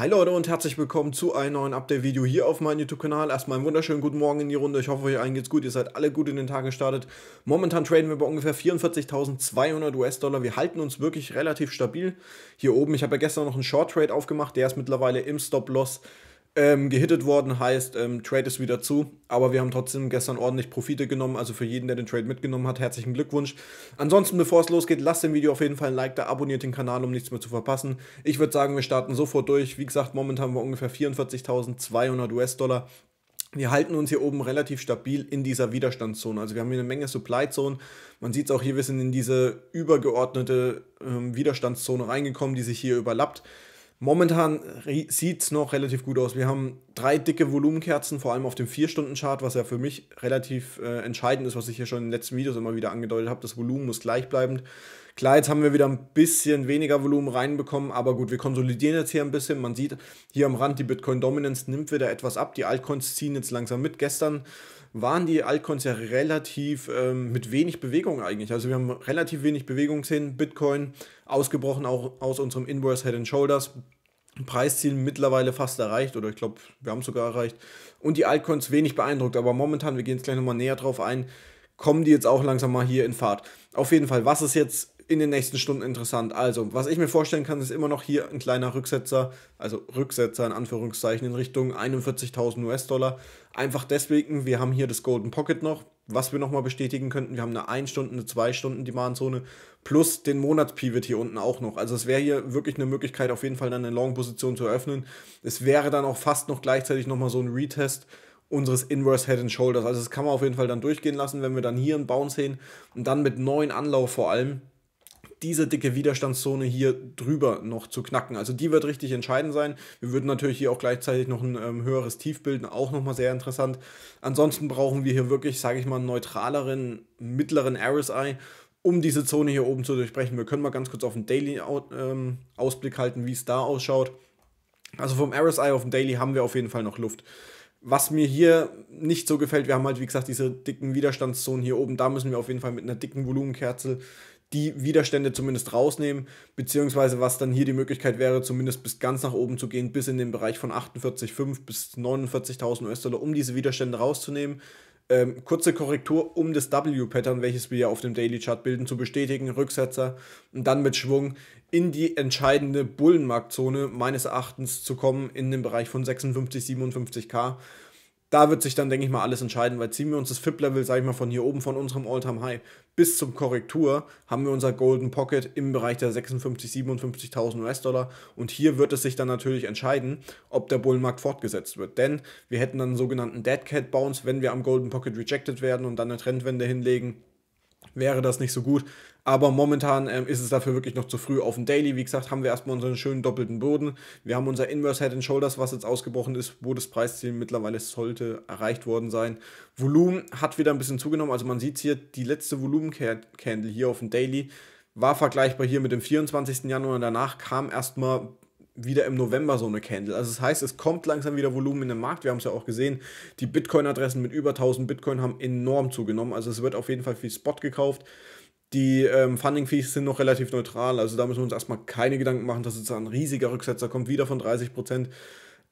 Hi Leute und herzlich willkommen zu einem neuen Update-Video hier auf meinem YouTube-Kanal. Erstmal einen wunderschönen guten Morgen in die Runde. Ich hoffe, euch allen geht's gut. Ihr seid alle gut in den Tag gestartet. Momentan traden wir bei ungefähr 44.200 US-Dollar. Wir halten uns wirklich relativ stabil. Hier oben, ich habe ja gestern noch einen Short-Trade aufgemacht. Der ist mittlerweile im Stop-Loss ähm, gehittet worden heißt, ähm, Trade ist wieder zu, aber wir haben trotzdem gestern ordentlich Profite genommen. Also für jeden, der den Trade mitgenommen hat, herzlichen Glückwunsch. Ansonsten, bevor es losgeht, lasst dem Video auf jeden Fall ein Like da, abonniert den Kanal, um nichts mehr zu verpassen. Ich würde sagen, wir starten sofort durch. Wie gesagt, momentan haben wir ungefähr 44.200 US-Dollar. Wir halten uns hier oben relativ stabil in dieser Widerstandszone. Also wir haben hier eine Menge Supply Zone. Man sieht es auch hier, wir sind in diese übergeordnete ähm, Widerstandszone reingekommen, die sich hier überlappt. Momentan sieht es noch relativ gut aus. Wir haben drei dicke Volumenkerzen, vor allem auf dem 4-Stunden-Chart, was ja für mich relativ äh, entscheidend ist, was ich hier schon in den letzten Videos immer wieder angedeutet habe. Das Volumen muss gleichbleibend. Klar, jetzt haben wir wieder ein bisschen weniger Volumen reinbekommen, aber gut, wir konsolidieren jetzt hier ein bisschen. Man sieht hier am Rand, die Bitcoin-Dominance nimmt wieder etwas ab. Die Altcoins ziehen jetzt langsam mit. Gestern waren die Altcoins ja relativ ähm, mit wenig Bewegung eigentlich. Also wir haben relativ wenig Bewegung gesehen. Bitcoin ausgebrochen auch aus unserem Inverse Head and Shoulders. Preisziel mittlerweile fast erreicht oder ich glaube, wir haben es sogar erreicht. Und die Altcoins wenig beeindruckt, aber momentan, wir gehen jetzt gleich nochmal näher drauf ein, kommen die jetzt auch langsam mal hier in Fahrt. Auf jeden Fall, was ist jetzt in den nächsten Stunden interessant. Also, was ich mir vorstellen kann, ist immer noch hier ein kleiner Rücksetzer, also Rücksetzer in Anführungszeichen in Richtung 41.000 US-Dollar. Einfach deswegen, wir haben hier das Golden Pocket noch, was wir nochmal bestätigen könnten. Wir haben eine 1 Stunden, eine 2 Stunden Demandzone plus den Monatspivot hier unten auch noch. Also es wäre hier wirklich eine Möglichkeit, auf jeden Fall dann eine Long-Position zu eröffnen. Es wäre dann auch fast noch gleichzeitig nochmal so ein Retest unseres Inverse Head and Shoulders. Also das kann man auf jeden Fall dann durchgehen lassen, wenn wir dann hier einen Bounce sehen und dann mit neuen Anlauf vor allem diese dicke Widerstandszone hier drüber noch zu knacken. Also die wird richtig entscheidend sein. Wir würden natürlich hier auch gleichzeitig noch ein ähm, höheres Tief bilden, auch nochmal sehr interessant. Ansonsten brauchen wir hier wirklich, sage ich mal, einen neutraleren, mittleren RSI, um diese Zone hier oben zu durchbrechen. Wir können mal ganz kurz auf den Daily-Ausblick ähm, halten, wie es da ausschaut. Also vom RSI auf den Daily haben wir auf jeden Fall noch Luft. Was mir hier nicht so gefällt, wir haben halt, wie gesagt, diese dicken Widerstandszonen hier oben. Da müssen wir auf jeden Fall mit einer dicken Volumenkerze die Widerstände zumindest rausnehmen, beziehungsweise was dann hier die Möglichkeit wäre, zumindest bis ganz nach oben zu gehen, bis in den Bereich von 48,5 bis 49.000 US-Dollar, um diese Widerstände rauszunehmen. Ähm, kurze Korrektur, um das W-Pattern, welches wir ja auf dem Daily Chart bilden, zu bestätigen, Rücksetzer und dann mit Schwung in die entscheidende Bullenmarktzone meines Erachtens zu kommen, in den Bereich von 56, 57k da wird sich dann, denke ich mal, alles entscheiden, weil ziehen wir uns das FIP-Level, sage ich mal, von hier oben, von unserem All-Time-High bis zum Korrektur, haben wir unser Golden Pocket im Bereich der 56.000, 57.000 US-Dollar und hier wird es sich dann natürlich entscheiden, ob der Bullenmarkt fortgesetzt wird, denn wir hätten dann einen sogenannten Dead Cat Bounce, wenn wir am Golden Pocket rejected werden und dann eine Trendwende hinlegen, wäre das nicht so gut. Aber momentan ähm, ist es dafür wirklich noch zu früh. Auf dem Daily, wie gesagt, haben wir erstmal unseren schönen doppelten Boden. Wir haben unser Inverse Head and Shoulders, was jetzt ausgebrochen ist, wo das Preisziel mittlerweile sollte erreicht worden sein. Volumen hat wieder ein bisschen zugenommen. Also man sieht hier, die letzte Volumen-Candle hier auf dem Daily war vergleichbar hier mit dem 24. Januar. Danach kam erstmal wieder im November so eine Candle. Also das heißt, es kommt langsam wieder Volumen in den Markt. Wir haben es ja auch gesehen, die Bitcoin-Adressen mit über 1000 Bitcoin haben enorm zugenommen. Also es wird auf jeden Fall viel Spot gekauft. Die ähm, Funding-Fees sind noch relativ neutral, also da müssen wir uns erstmal keine Gedanken machen, dass jetzt ein riesiger Rücksetzer kommt, wieder von 30%.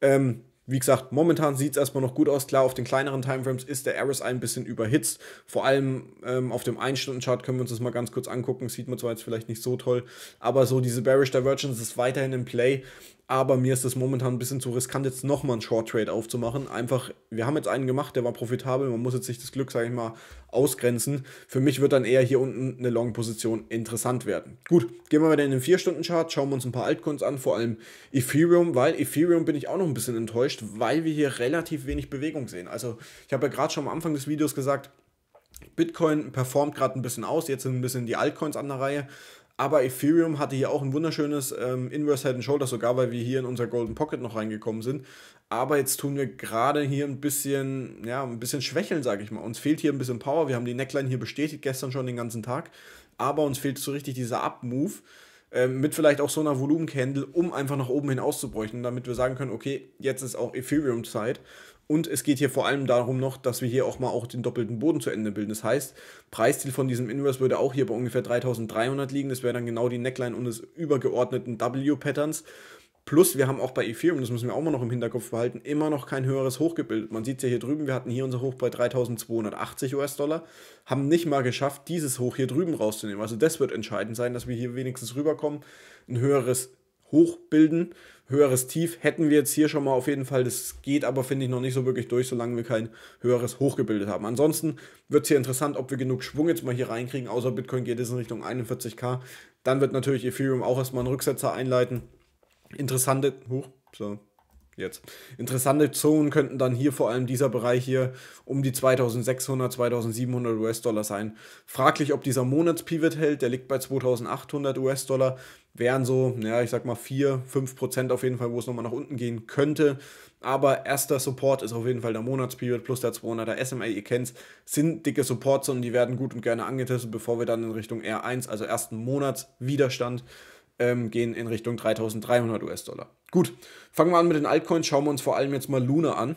Ähm, wie gesagt, momentan sieht es erstmal noch gut aus. Klar, auf den kleineren Timeframes ist der RSI ein bisschen überhitzt. Vor allem ähm, auf dem 1-Stunden-Chart können wir uns das mal ganz kurz angucken. Sieht man zwar jetzt vielleicht nicht so toll, aber so diese Bearish Divergence ist weiterhin im Play aber mir ist das momentan ein bisschen zu riskant, jetzt nochmal einen Short Trade aufzumachen. Einfach, wir haben jetzt einen gemacht, der war profitabel, man muss jetzt sich das Glück, sage ich mal, ausgrenzen. Für mich wird dann eher hier unten eine Long-Position interessant werden. Gut, gehen wir wieder in den 4-Stunden-Chart, schauen wir uns ein paar Altcoins an, vor allem Ethereum, weil Ethereum bin ich auch noch ein bisschen enttäuscht, weil wir hier relativ wenig Bewegung sehen. Also ich habe ja gerade schon am Anfang des Videos gesagt, Bitcoin performt gerade ein bisschen aus, jetzt sind ein bisschen die Altcoins an der Reihe. Aber Ethereum hatte hier auch ein wunderschönes ähm, Inverse Head and Shoulders, sogar weil wir hier in unser Golden Pocket noch reingekommen sind. Aber jetzt tun wir gerade hier ein bisschen, ja, ein bisschen schwächeln, sage ich mal. Uns fehlt hier ein bisschen Power. Wir haben die Neckline hier bestätigt, gestern schon den ganzen Tag. Aber uns fehlt so richtig dieser Up-Move. Ähm, mit vielleicht auch so einer Volumencandle, um einfach nach oben hin auszubrechen, damit wir sagen können, okay, jetzt ist auch Ethereum-Zeit. Und es geht hier vor allem darum noch, dass wir hier auch mal auch den doppelten Boden zu Ende bilden. Das heißt, Preisziel von diesem Inverse würde auch hier bei ungefähr 3300 liegen. Das wäre dann genau die Neckline unseres übergeordneten W-Patterns. Plus, wir haben auch bei Ethereum, das müssen wir auch mal noch im Hinterkopf behalten, immer noch kein höheres Hoch gebildet. Man sieht es ja hier drüben, wir hatten hier unser Hoch bei 3280 US-Dollar, haben nicht mal geschafft, dieses Hoch hier drüben rauszunehmen. Also das wird entscheidend sein, dass wir hier wenigstens rüberkommen, ein höheres Hoch bilden, höheres Tief hätten wir jetzt hier schon mal auf jeden Fall. Das geht aber, finde ich, noch nicht so wirklich durch, solange wir kein höheres Hoch gebildet haben. Ansonsten wird es hier interessant, ob wir genug Schwung jetzt mal hier reinkriegen. Außer Bitcoin geht es in Richtung 41k. Dann wird natürlich Ethereum auch erstmal einen Rücksetzer einleiten. Interessante, huch, so, jetzt. Interessante Zonen könnten dann hier vor allem dieser Bereich hier um die 2600, 2700 US-Dollar sein. Fraglich, ob dieser Monatspivot hält, der liegt bei 2800 US-Dollar, wären so, ja, ich sag mal 4, 5 Prozent auf jeden Fall, wo es nochmal nach unten gehen könnte. Aber erster Support ist auf jeden Fall der Monatspivot plus der 200er SMA, ihr kennt es, sind dicke Supports und die werden gut und gerne angetestet, bevor wir dann in Richtung R1, also ersten Monatswiderstand, Widerstand ähm, gehen in Richtung 3300 US-Dollar. Gut, fangen wir an mit den Altcoins, schauen wir uns vor allem jetzt mal Luna an.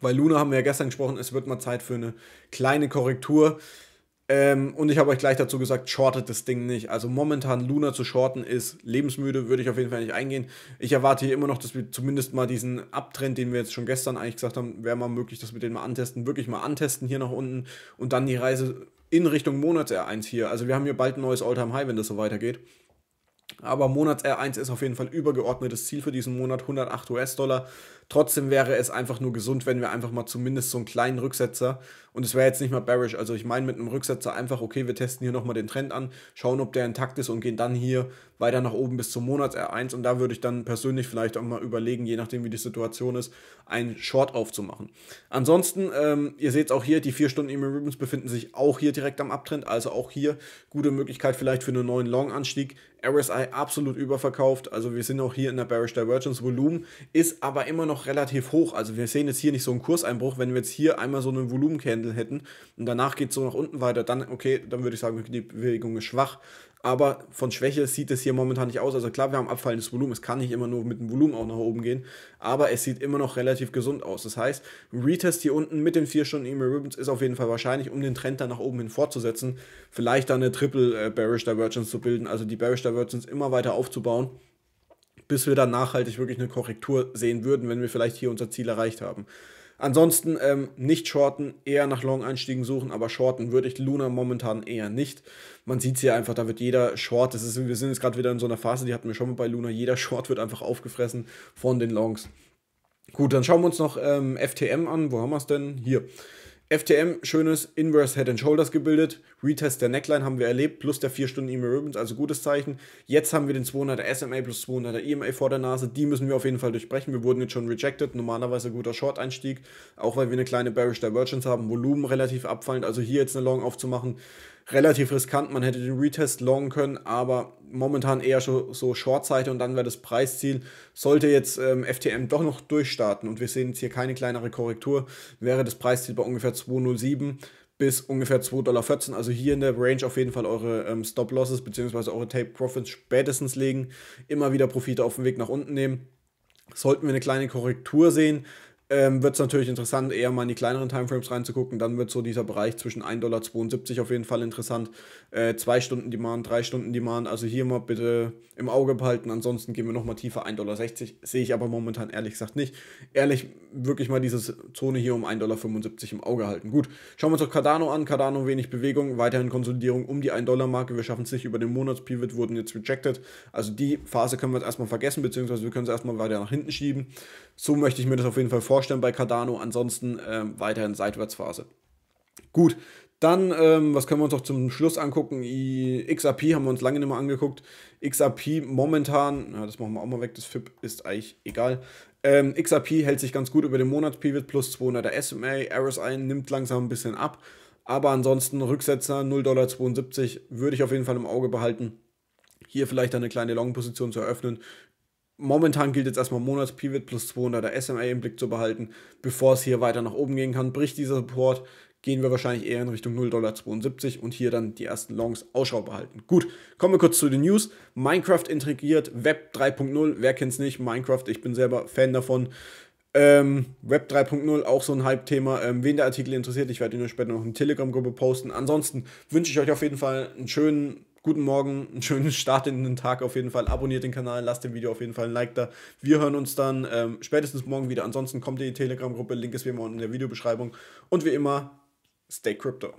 Weil Luna haben wir ja gestern gesprochen, es wird mal Zeit für eine kleine Korrektur. Ähm, und ich habe euch gleich dazu gesagt, shortet das Ding nicht. Also momentan Luna zu shorten ist lebensmüde, würde ich auf jeden Fall nicht eingehen. Ich erwarte hier immer noch, dass wir zumindest mal diesen Abtrend, den wir jetzt schon gestern eigentlich gesagt haben, wäre mal möglich, dass wir den mal antesten, wirklich mal antesten hier nach unten und dann die Reise in Richtung Monats-R1 hier. Also wir haben hier bald ein neues Alltime high wenn das so weitergeht. Aber Monats R1 ist auf jeden Fall übergeordnetes Ziel für diesen Monat, 108 US-Dollar. Trotzdem wäre es einfach nur gesund, wenn wir einfach mal zumindest so einen kleinen Rücksetzer, und es wäre jetzt nicht mal bearish, also ich meine mit einem Rücksetzer einfach, okay, wir testen hier nochmal den Trend an, schauen, ob der intakt ist und gehen dann hier weiter nach oben bis zum Monats R1 und da würde ich dann persönlich vielleicht auch mal überlegen, je nachdem wie die Situation ist, einen Short aufzumachen. Ansonsten, ähm, ihr seht es auch hier, die 4 Stunden E-Mail Ribbons befinden sich auch hier direkt am Abtrend, also auch hier gute Möglichkeit vielleicht für einen neuen Long-Anstieg. RSI absolut überverkauft. Also wir sind auch hier in der Bearish Divergence. Volumen ist aber immer noch relativ hoch. Also wir sehen jetzt hier nicht so einen Kurseinbruch. Wenn wir jetzt hier einmal so einen Volumencandle hätten und danach geht es so nach unten weiter, dann okay, dann würde ich sagen, die Bewegung ist schwach aber von Schwäche sieht es hier momentan nicht aus. Also klar, wir haben abfallendes Volumen, es kann nicht immer nur mit dem Volumen auch nach oben gehen, aber es sieht immer noch relativ gesund aus. Das heißt, ein Retest hier unten mit den 4 Stunden E-Mail Ribbons ist auf jeden Fall wahrscheinlich, um den Trend dann nach oben hin fortzusetzen, vielleicht dann eine Triple äh, Bearish Divergence zu bilden, also die Bearish Divergence immer weiter aufzubauen bis wir dann nachhaltig wirklich eine Korrektur sehen würden, wenn wir vielleicht hier unser Ziel erreicht haben. Ansonsten ähm, nicht shorten, eher nach Long-Einstiegen suchen, aber shorten würde ich Luna momentan eher nicht. Man sieht es hier einfach, da wird jeder Short, das ist, wir sind jetzt gerade wieder in so einer Phase, die hatten wir schon mal bei Luna, jeder Short wird einfach aufgefressen von den Longs. Gut, dann schauen wir uns noch ähm, FTM an. Wo haben wir es denn? Hier. FTM, schönes Inverse Head and Shoulders gebildet. Retest der Neckline haben wir erlebt, plus der 4 Stunden EMA Ribbons, also gutes Zeichen. Jetzt haben wir den 200er SMA plus 200er EMA vor der Nase. Die müssen wir auf jeden Fall durchbrechen. Wir wurden jetzt schon rejected. Normalerweise guter Short-Einstieg, auch weil wir eine kleine Bearish Divergence haben. Volumen relativ abfallend. Also hier jetzt eine Long aufzumachen, relativ riskant. Man hätte den Retest longen können, aber momentan eher so, so Short-Seite und dann wäre das Preisziel. Sollte jetzt ähm, FTM doch noch durchstarten und wir sehen jetzt hier keine kleinere Korrektur, wäre das Preisziel bei ungefähr 2,07 bis ungefähr 2,14 Dollar. Also hier in der Range auf jeden Fall eure ähm, Stop-Losses bzw. eure tape profits spätestens legen. Immer wieder Profite auf dem Weg nach unten nehmen. Sollten wir eine kleine Korrektur sehen, ähm, wird es natürlich interessant, eher mal in die kleineren Timeframes reinzugucken. Dann wird so dieser Bereich zwischen 1,72 Dollar auf jeden Fall interessant. Äh, Stunden Demand, 3 Stunden Demand. Also hier mal bitte im Auge behalten. Ansonsten gehen wir nochmal tiefer, 1,60 Dollar. Sehe ich aber momentan ehrlich gesagt nicht. Ehrlich, wirklich mal diese Zone hier um 1,75 Dollar im Auge halten. Gut, schauen wir uns auch Cardano an. Cardano wenig Bewegung, weiterhin Konsolidierung um die 1 Dollar Marke. Wir schaffen es nicht über den Monatspivot, wurden jetzt rejected. Also die Phase können wir jetzt erstmal vergessen, beziehungsweise wir können es erstmal weiter nach hinten schieben. So möchte ich mir das auf jeden Fall vorstellen vorstellen bei Cardano. Ansonsten ähm, weiterhin Seitwärtsphase. Gut, dann, ähm, was können wir uns auch zum Schluss angucken? I XRP haben wir uns lange nicht mehr angeguckt. XRP momentan, na, das machen wir auch mal weg, das FIP ist eigentlich egal. Ähm, XRP hält sich ganz gut über den Monatspivot plus 200 der SMA. RSI nimmt langsam ein bisschen ab. Aber ansonsten Rücksetzer 0,72 würde ich auf jeden Fall im Auge behalten. Hier vielleicht eine kleine Long-Position zu eröffnen momentan gilt jetzt erstmal Monatspivot plus 200 der SMA im Blick zu behalten. Bevor es hier weiter nach oben gehen kann, bricht dieser Support, gehen wir wahrscheinlich eher in Richtung 0,72 Dollar und hier dann die ersten Longs Ausschau behalten. Gut, kommen wir kurz zu den News. Minecraft integriert Web 3.0, wer kennt es nicht? Minecraft, ich bin selber Fan davon. Ähm, Web 3.0, auch so ein Hype-Thema. Ähm, wen der Artikel interessiert, ich werde ihn euch später noch in Telegram-Gruppe posten. Ansonsten wünsche ich euch auf jeden Fall einen schönen guten Morgen, einen schönen Start in den Tag auf jeden Fall. Abonniert den Kanal, lasst dem Video auf jeden Fall ein Like da. Wir hören uns dann ähm, spätestens morgen wieder. Ansonsten kommt in die Telegram-Gruppe, Link ist wie immer unten in der Videobeschreibung. Und wie immer, stay crypto.